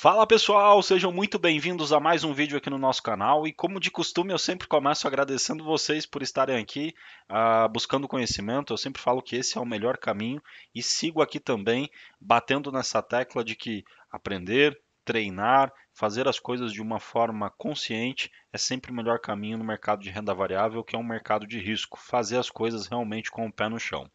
Fala pessoal, sejam muito bem-vindos a mais um vídeo aqui no nosso canal e como de costume eu sempre começo agradecendo vocês por estarem aqui uh, buscando conhecimento, eu sempre falo que esse é o melhor caminho e sigo aqui também batendo nessa tecla de que aprender, treinar, fazer as coisas de uma forma consciente é sempre o melhor caminho no mercado de renda variável que é um mercado de risco, fazer as coisas realmente com o pé no chão.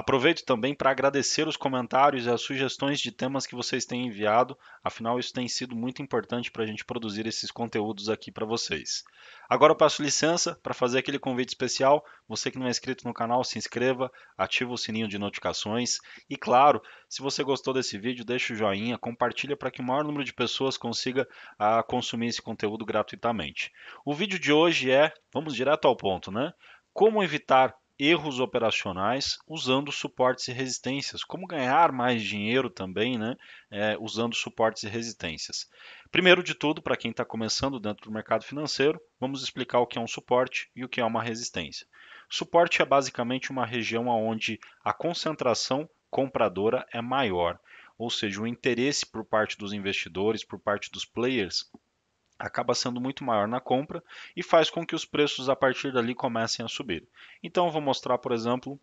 Aproveito também para agradecer os comentários e as sugestões de temas que vocês têm enviado, afinal, isso tem sido muito importante para a gente produzir esses conteúdos aqui para vocês. Agora eu peço licença para fazer aquele convite especial. Você que não é inscrito no canal, se inscreva, ativa o sininho de notificações e, claro, se você gostou desse vídeo, deixa o joinha, compartilha para que o maior número de pessoas consiga a, ah, consumir esse conteúdo gratuitamente. O vídeo de hoje é, vamos direto ao ponto, né? Como evitar erros operacionais usando suportes e resistências. Como ganhar mais dinheiro também, né? É, usando suportes e resistências. Primeiro de tudo, para quem está começando dentro do mercado financeiro, vamos explicar o que é um suporte e o que é uma resistência. Suporte é basicamente uma região onde a concentração compradora é maior, ou seja, o interesse por parte dos investidores, por parte dos players, acaba sendo muito maior na compra e faz com que os preços a partir dali comecem a subir. Então eu vou mostrar, por exemplo,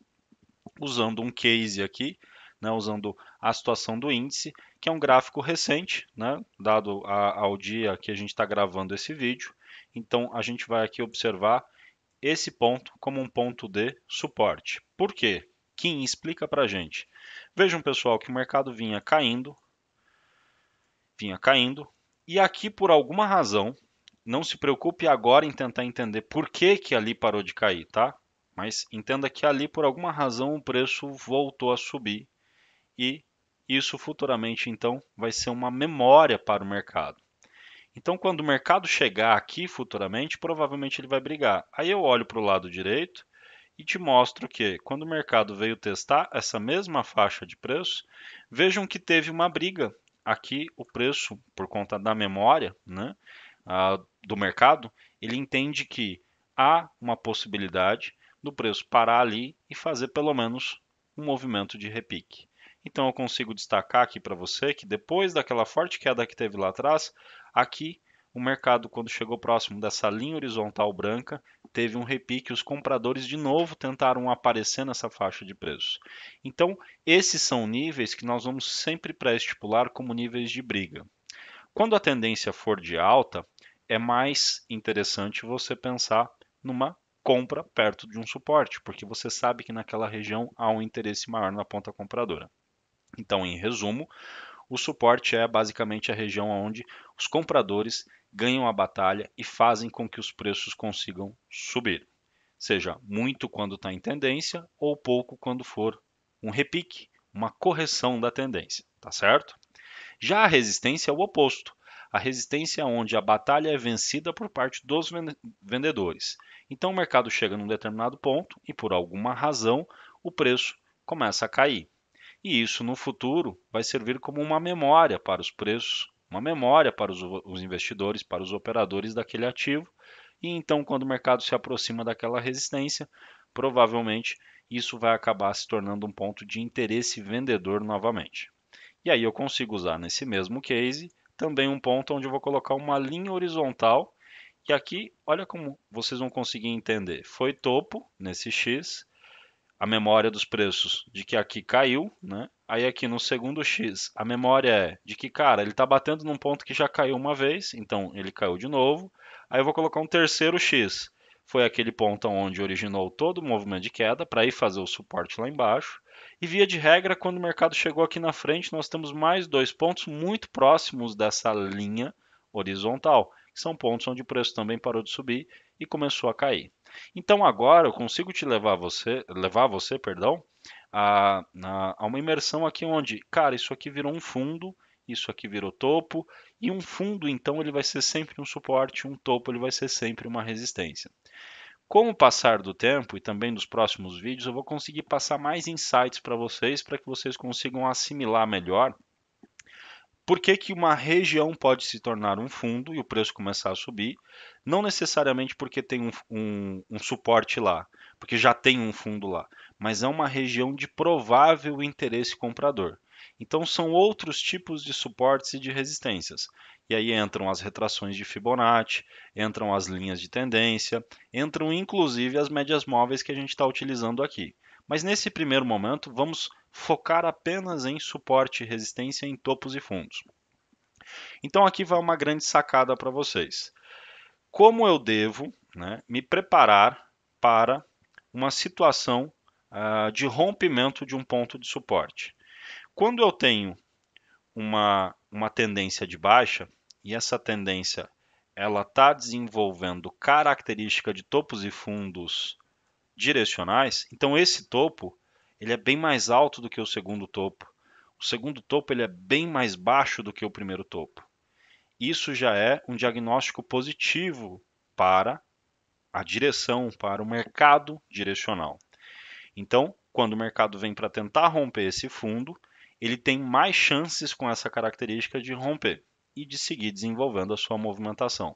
usando um case aqui, né, usando a situação do índice, que é um gráfico recente, né, dado a, ao dia que a gente está gravando esse vídeo. Então, a gente vai aqui observar esse ponto como um ponto de suporte. Por quê? Kim explica para a gente. Vejam, pessoal, que o mercado vinha caindo, vinha caindo, e aqui, por alguma razão, não se preocupe agora em tentar entender por que, que ali parou de cair, tá? Mas entenda que ali, por alguma razão, o preço voltou a subir e isso futuramente, então, vai ser uma memória para o mercado. Então, quando o mercado chegar aqui futuramente, provavelmente ele vai brigar. Aí eu olho para o lado direito e te mostro que, quando o mercado veio testar essa mesma faixa de preço, vejam que teve uma briga aqui o preço, por conta da memória né, do mercado, ele entende que há uma possibilidade do preço parar ali e fazer pelo menos um movimento de repique. Então eu consigo destacar aqui para você que depois daquela forte queda que teve lá atrás, aqui o mercado, quando chegou próximo dessa linha horizontal branca, teve um repique. Os compradores de novo tentaram aparecer nessa faixa de preços. Então, esses são níveis que nós vamos sempre pré-estipular como níveis de briga. Quando a tendência for de alta, é mais interessante você pensar numa compra perto de um suporte, porque você sabe que naquela região há um interesse maior na ponta compradora. Então, em resumo, o suporte é basicamente a região onde os compradores ganham a batalha e fazem com que os preços consigam subir, seja muito quando está em tendência ou pouco quando for um repique, uma correção da tendência, tá certo? Já a resistência é o oposto. A resistência é onde a batalha é vencida por parte dos vendedores. Então o mercado chega num determinado ponto e por alguma razão o preço começa a cair. E isso no futuro vai servir como uma memória para os preços uma memória para os, os investidores, para os operadores daquele ativo, e então, quando o mercado se aproxima daquela resistência, provavelmente isso vai acabar se tornando um ponto de interesse vendedor novamente. E aí eu consigo usar nesse mesmo case também um ponto onde eu vou colocar uma linha horizontal. E aqui, olha como vocês vão conseguir entender. Foi topo nesse X, a memória dos preços de que aqui caiu, né? Aí aqui no segundo X, a memória é de que, cara, ele está batendo num ponto que já caiu uma vez, então ele caiu de novo. Aí eu vou colocar um terceiro X. Foi aquele ponto onde originou todo o movimento de queda para ir fazer o suporte lá embaixo. E via de regra, quando o mercado chegou aqui na frente, nós temos mais dois pontos muito próximos dessa linha horizontal, que são pontos onde o preço também parou de subir e começou a cair. Então agora eu consigo te levar você, levar você, perdão, a, a, a uma imersão aqui onde, cara, isso aqui virou um fundo, isso aqui virou topo, e um fundo, então, ele vai ser sempre um suporte, um topo, ele vai ser sempre uma resistência. Com o passar do tempo e também dos próximos vídeos, eu vou conseguir passar mais insights para vocês, para que vocês consigam assimilar melhor por que, que uma região pode se tornar um fundo e o preço começar a subir, não necessariamente porque tem um, um, um suporte lá, porque já tem um fundo lá, mas é uma região de provável interesse comprador. Então são outros tipos de suportes e de resistências. E aí entram as retrações de Fibonacci, entram as linhas de tendência, entram inclusive as médias móveis que a gente está utilizando aqui. Mas nesse primeiro momento vamos focar apenas em suporte e resistência em topos e fundos. Então aqui vai uma grande sacada para vocês. Como eu devo né, me preparar para uma situação uh, de rompimento de um ponto de suporte. Quando eu tenho uma, uma tendência de baixa, e essa tendência ela está desenvolvendo característica de topos e fundos direcionais, então esse topo ele é bem mais alto do que o segundo topo. O segundo topo ele é bem mais baixo do que o primeiro topo. Isso já é um diagnóstico positivo para a direção, para o mercado direcional. Então, quando o mercado vem para tentar romper esse fundo, ele tem mais chances com essa característica de romper e de seguir desenvolvendo a sua movimentação.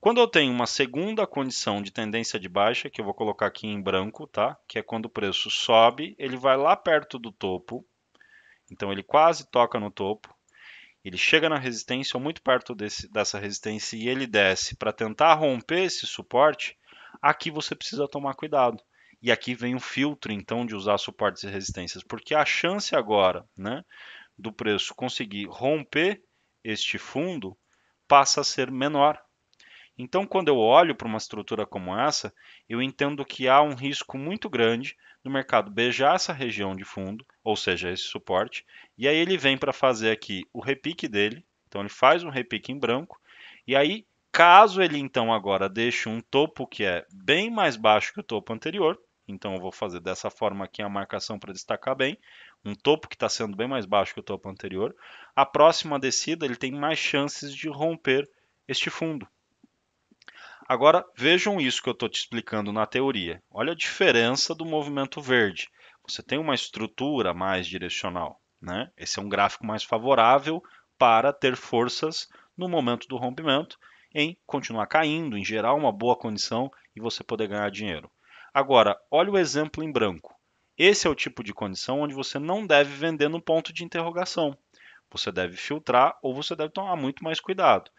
Quando eu tenho uma segunda condição de tendência de baixa, que eu vou colocar aqui em branco, tá? Que é quando o preço sobe, ele vai lá perto do topo. Então ele quase toca no topo. Ele chega na resistência ou muito perto desse, dessa resistência e ele desce para tentar romper esse suporte. Aqui você precisa tomar cuidado e aqui vem o filtro, então, de usar suportes e resistências, porque a chance agora né, do preço conseguir romper este fundo passa a ser menor. Então, quando eu olho para uma estrutura como essa, eu entendo que há um risco muito grande do mercado beijar essa região de fundo, ou seja, esse suporte, e aí ele vem para fazer aqui o repique dele. Então, ele faz um repique em branco, e aí, caso ele então agora deixe um topo que é bem mais baixo que o topo anterior, então eu vou fazer dessa forma aqui a marcação para destacar bem. Um topo que está sendo bem mais baixo que o topo anterior. A próxima descida ele tem mais chances de romper este fundo. Agora vejam isso que eu estou te explicando na teoria. Olha a diferença do movimento verde. Você tem uma estrutura mais direcional. Né? Esse é um gráfico mais favorável para ter forças no momento do rompimento em continuar caindo, em gerar uma boa condição e você poder ganhar dinheiro. Agora, olha o exemplo em branco. Esse é o tipo de condição onde você não deve vender no ponto de interrogação. Você deve filtrar ou você deve tomar muito mais cuidado.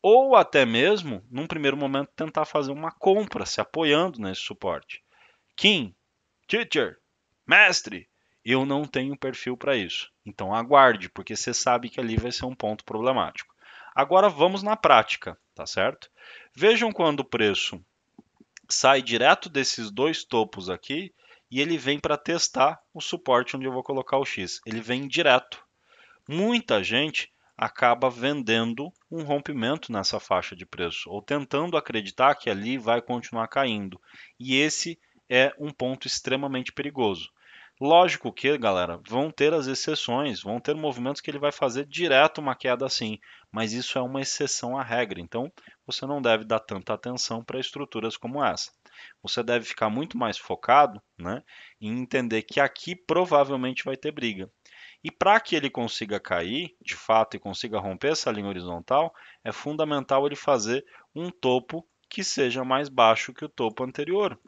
Ou até mesmo, num primeiro momento, tentar fazer uma compra se apoiando nesse suporte. Kim, teacher, mestre, eu não tenho perfil para isso. Então aguarde, porque você sabe que ali vai ser um ponto problemático. Agora vamos na prática, tá certo? Vejam quando o preço sai direto desses dois topos aqui e ele vem para testar o suporte onde eu vou colocar o X. Ele vem direto. Muita gente acaba vendendo um rompimento nessa faixa de preço ou tentando acreditar que ali vai continuar caindo. E esse é um ponto extremamente perigoso. Lógico que, galera, vão ter as exceções, vão ter movimentos que ele vai fazer direto uma queda assim, mas isso é uma exceção à regra. Então, você não deve dar tanta atenção para estruturas como essa. Você deve ficar muito mais focado né, em entender que aqui provavelmente vai ter briga. E para que ele consiga cair, de fato, e consiga romper essa linha horizontal, é fundamental ele fazer um topo que seja mais baixo que o topo anterior.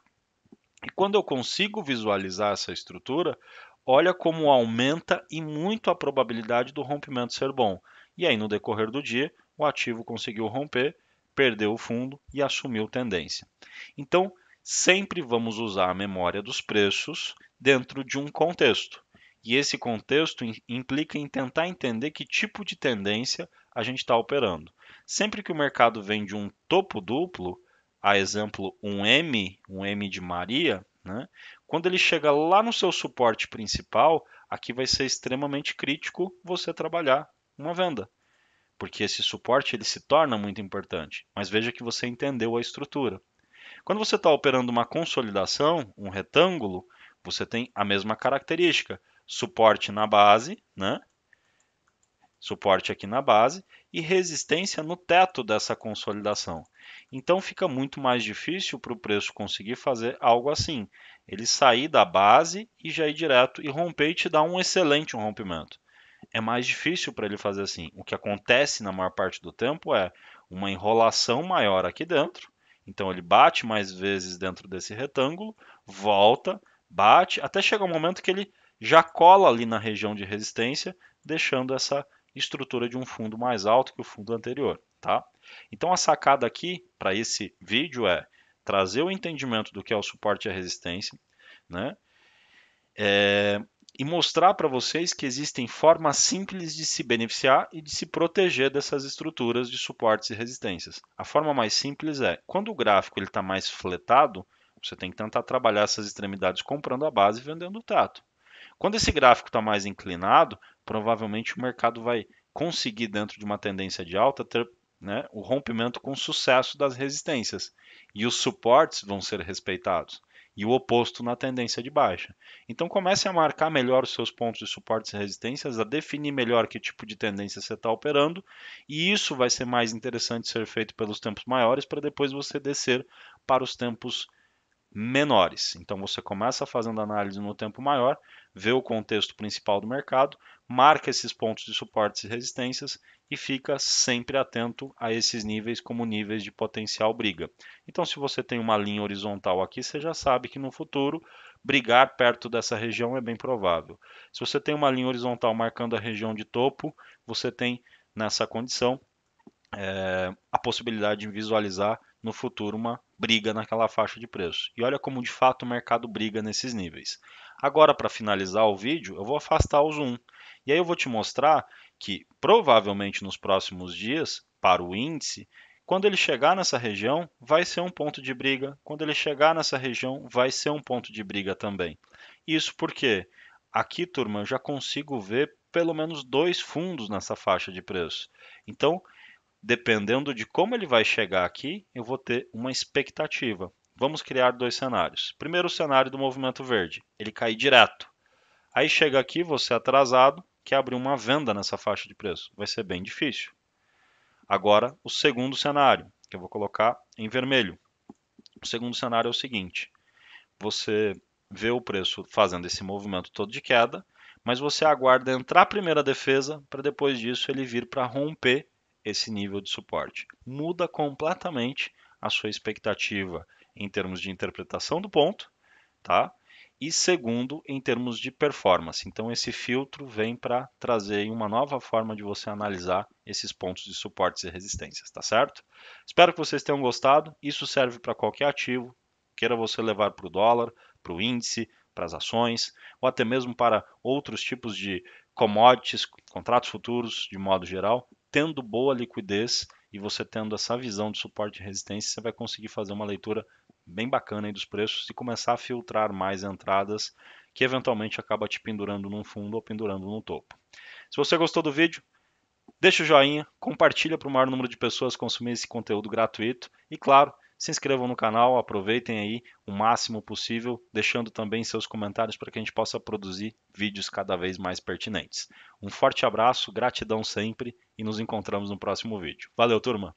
E quando eu consigo visualizar essa estrutura, olha como aumenta e muito a probabilidade do rompimento ser bom. E aí, no decorrer do dia, o ativo conseguiu romper perdeu o fundo e assumiu tendência. Então, sempre vamos usar a memória dos preços dentro de um contexto. E esse contexto implica em tentar entender que tipo de tendência a gente está operando. Sempre que o mercado vem de um topo duplo, a exemplo um M, um M de Maria, né? quando ele chega lá no seu suporte principal, aqui vai ser extremamente crítico você trabalhar uma venda porque esse suporte ele se torna muito importante. Mas veja que você entendeu a estrutura. Quando você está operando uma consolidação, um retângulo, você tem a mesma característica: suporte na base, né? Suporte aqui na base e resistência no teto dessa consolidação. Então fica muito mais difícil para o preço conseguir fazer algo assim. Ele sair da base e já ir direto e romper e te dar um excelente rompimento é mais difícil para ele fazer assim. O que acontece na maior parte do tempo é uma enrolação maior aqui dentro. Então ele bate mais vezes dentro desse retângulo, volta, bate, até chegar um momento que ele já cola ali na região de resistência, deixando essa estrutura de um fundo mais alto que o fundo anterior, tá? Então a sacada aqui para esse vídeo é trazer o entendimento do que é o suporte e a resistência, né? É, e mostrar para vocês que existem formas simples de se beneficiar e de se proteger dessas estruturas de suportes e resistências. A forma mais simples é, quando o gráfico está mais fletado, você tem que tentar trabalhar essas extremidades comprando a base e vendendo o tato. Quando esse gráfico está mais inclinado, provavelmente o mercado vai conseguir, dentro de uma tendência de alta, ter né, o rompimento com sucesso das resistências. E os suportes vão ser respeitados e o oposto na tendência de baixa. Então comece a marcar melhor os seus pontos de suportes e resistências, a definir melhor que tipo de tendência você está operando, e isso vai ser mais interessante ser feito pelos tempos maiores para depois você descer para os tempos menores. Então você começa fazendo análise no tempo maior, vê o contexto principal do mercado, marca esses pontos de suporte e resistências e fica sempre atento a esses níveis como níveis de potencial briga. Então, se você tem uma linha horizontal aqui, você já sabe que no futuro brigar perto dessa região é bem provável. Se você tem uma linha horizontal marcando a região de topo, você tem nessa condição é, a possibilidade de visualizar no futuro uma briga naquela faixa de preço. E olha como de fato o mercado briga nesses níveis. Agora, para finalizar o vídeo, eu vou afastar o zoom. E aí eu vou te mostrar que provavelmente nos próximos dias, para o índice, quando ele chegar nessa região, vai ser um ponto de briga. Quando ele chegar nessa região, vai ser um ponto de briga também. Isso porque aqui, turma, eu já consigo ver pelo menos dois fundos nessa faixa de preço. Então, dependendo de como ele vai chegar aqui, eu vou ter uma expectativa. Vamos criar dois cenários. Primeiro o cenário do movimento verde, ele cai direto. Aí chega aqui, você atrasado, que abrir uma venda nessa faixa de preço. Vai ser bem difícil. Agora, o segundo cenário, que eu vou colocar em vermelho. O segundo cenário é o seguinte: você vê o preço fazendo esse movimento todo de queda, mas você aguarda entrar a primeira defesa para depois disso ele vir para romper esse nível de suporte. Muda completamente a sua expectativa em termos de interpretação do ponto, tá? E segundo, em termos de performance. Então, esse filtro vem para trazer uma nova forma de você analisar esses pontos de suportes e resistências, tá certo? Espero que vocês tenham gostado. Isso serve para qualquer ativo, queira você levar para o dólar, para o índice, para as ações, ou até mesmo para outros tipos de commodities, contratos futuros, de modo geral tendo boa liquidez e você tendo essa visão de suporte e resistência, você vai conseguir fazer uma leitura bem bacana dos preços e começar a filtrar mais entradas que eventualmente acaba te pendurando num fundo ou pendurando no topo. Se você gostou do vídeo, deixa o joinha, compartilha para o maior número de pessoas consumir esse conteúdo gratuito e claro, se inscrevam no canal, aproveitem aí o máximo possível, deixando também seus comentários para que a gente possa produzir vídeos cada vez mais pertinentes. Um forte abraço, gratidão sempre e nos encontramos no próximo vídeo. Valeu, turma!